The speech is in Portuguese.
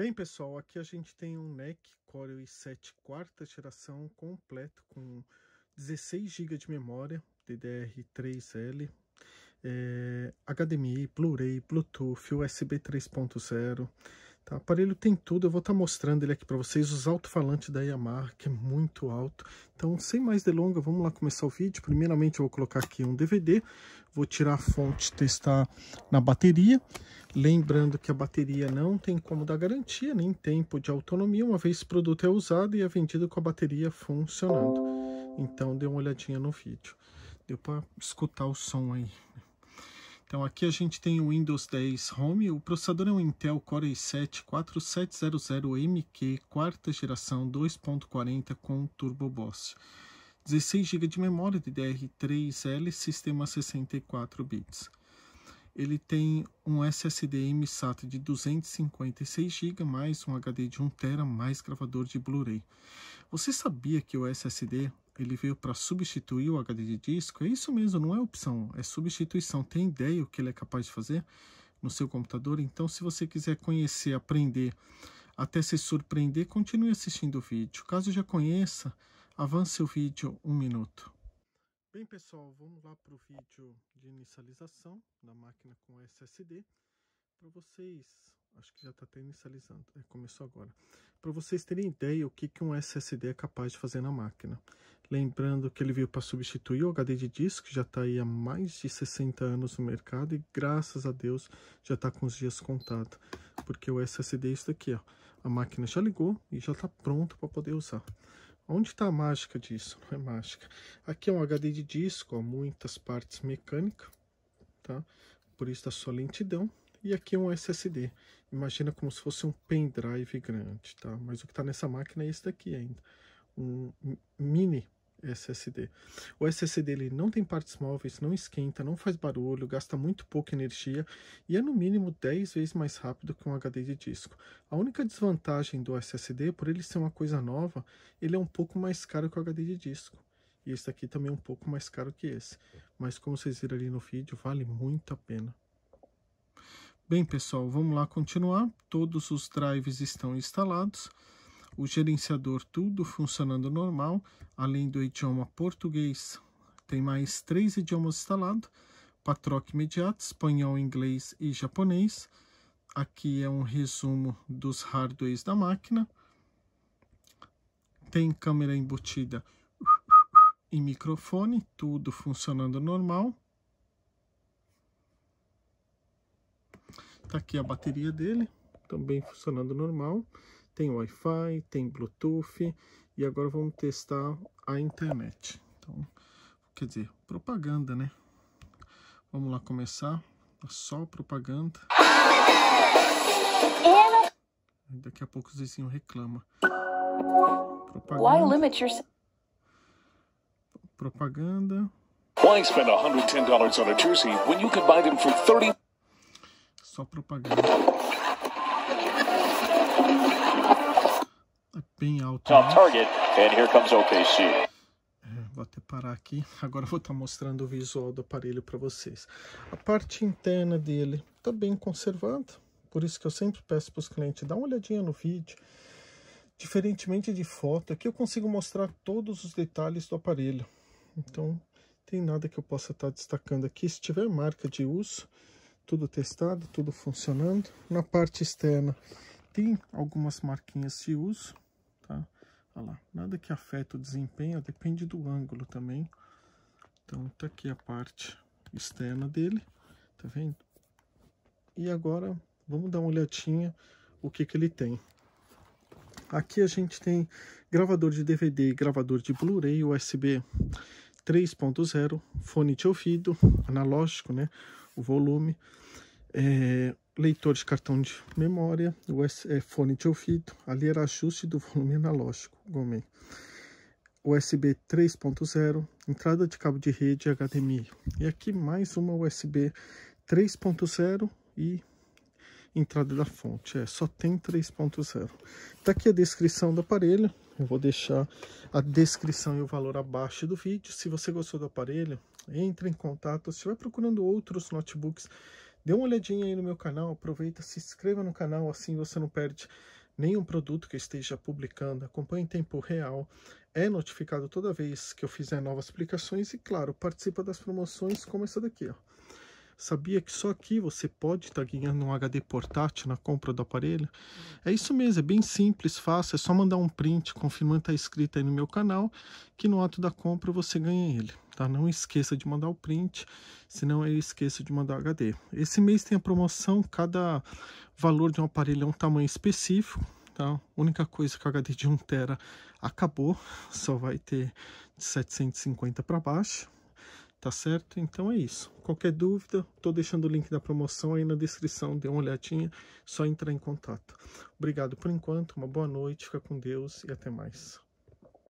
Bem, pessoal, aqui a gente tem um NEC Core i7 quarta geração completo com 16 GB de memória DDR3L, é, eh, HDMI, Blu-ray, Bluetooth, USB 3.0, Tá, o aparelho tem tudo, eu vou estar tá mostrando ele aqui para vocês, os alto-falantes da Yamaha, que é muito alto. Então, sem mais delongas, vamos lá começar o vídeo. Primeiramente, eu vou colocar aqui um DVD, vou tirar a fonte testar na bateria. Lembrando que a bateria não tem como dar garantia, nem tempo de autonomia, uma vez o produto é usado e é vendido com a bateria funcionando. Então, dê uma olhadinha no vídeo. Deu para escutar o som aí. Então aqui a gente tem o Windows 10 Home, o processador é um Intel Core i7-4700MQ, quarta geração 2.40 com Turbo Boss. 16 GB de memória DDR3L, sistema 64 bits. Ele tem um SSD MSATA de 256 GB, mais um HD de 1 TB, mais gravador de Blu-ray. Você sabia que o SSD ele veio para substituir o HD de disco. É isso mesmo, não é opção, é substituição. Tem ideia o que ele é capaz de fazer no seu computador? Então, se você quiser conhecer, aprender, até se surpreender, continue assistindo o vídeo. Caso já conheça, avance o vídeo um minuto. Bem, pessoal, vamos lá para o vídeo de inicialização da máquina com SSD. Para vocês, acho que já está até inicializando, é, começou agora. Para vocês terem ideia o que, que um SSD é capaz de fazer na máquina. Lembrando que ele veio para substituir o HD de disco, que já está aí há mais de 60 anos no mercado e graças a Deus já está com os dias contados. Porque o SSD é isso daqui, ó. a máquina já ligou e já está pronto para poder usar. Onde está a mágica disso? Não é mágica. Aqui é um HD de disco, ó, muitas partes mecânicas, tá? Por isso da sua lentidão, e aqui é um SSD. Imagina como se fosse um pendrive grande, tá? Mas o que está nessa máquina é esse daqui ainda, um mini SSD. O SSD ele não tem partes móveis, não esquenta, não faz barulho, gasta muito pouca energia e é no mínimo 10 vezes mais rápido que um HD de disco. A única desvantagem do SSD, por ele ser uma coisa nova, ele é um pouco mais caro que o HD de disco. E esse daqui também é um pouco mais caro que esse. Mas como vocês viram ali no vídeo, vale muito a pena. Bem, pessoal, vamos lá continuar. Todos os drives estão instalados, o gerenciador tudo funcionando normal, além do idioma português, tem mais três idiomas instalados, para imediato, espanhol, inglês e japonês. Aqui é um resumo dos hardwares da máquina. Tem câmera embutida e microfone, tudo funcionando normal. Tá aqui a bateria dele, também funcionando normal. Tem Wi-Fi, tem Bluetooth e agora vamos testar a internet. Então, quer dizer, propaganda, né? Vamos lá começar. Tá só propaganda. Daqui a pouco os vizinhos reclamam. Propaganda. Why limit your... Propaganda. Why spend $110 on a jersey when you can buy them for 30 só propaganda. É bem alto. Top né? target, and here comes OKC. É, vou até parar aqui. Agora vou estar tá mostrando o visual do aparelho para vocês. A parte interna dele está bem conservada. Por isso que eu sempre peço para os clientes dar uma olhadinha no vídeo. Diferentemente de foto, aqui eu consigo mostrar todos os detalhes do aparelho. Então, tem nada que eu possa estar tá destacando aqui. Se tiver marca de uso, tudo testado, tudo funcionando. Na parte externa tem algumas marquinhas de uso, tá? Olha lá, nada que afeta o desempenho, depende do ângulo também. Então tá aqui a parte externa dele, tá vendo? E agora vamos dar uma olhadinha o que que ele tem. Aqui a gente tem gravador de DVD e gravador de Blu-ray, USB 3.0, fone de ouvido, analógico, né? volume, é, leitor de cartão de memória, US, é, fone de ouvido, ali era ajuste do volume analógico, Gomen. USB 3.0, entrada de cabo de rede HDMI. E aqui mais uma USB 3.0 e entrada da fonte. É, só tem 3.0. Tá aqui a descrição do aparelho. Eu vou deixar a descrição e o valor abaixo do vídeo. Se você gostou do aparelho, entre em contato. Se vai procurando outros notebooks, dê uma olhadinha aí no meu canal, aproveita, se inscreva no canal, assim você não perde nenhum produto que eu esteja publicando, acompanhe em tempo real, é notificado toda vez que eu fizer novas publicações e, claro, participa das promoções como essa daqui, ó. Sabia que só aqui você pode estar tá ganhando um HD portátil na compra do aparelho? É isso mesmo, é bem simples, fácil, é só mandar um print confirmando a tá escrita aí no meu canal, que no ato da compra você ganha ele. Tá? Não esqueça de mandar o print, senão eu esqueço de mandar o HD. Esse mês tem a promoção, cada valor de um aparelho é um tamanho específico, Tá? A única coisa que o HD de 1 tera acabou, só vai ter de 750 para baixo tá certo? Então é isso. Qualquer dúvida, tô deixando o link da promoção aí na descrição, dê uma olhadinha, só entrar em contato. Obrigado por enquanto, uma boa noite, fica com Deus e até mais.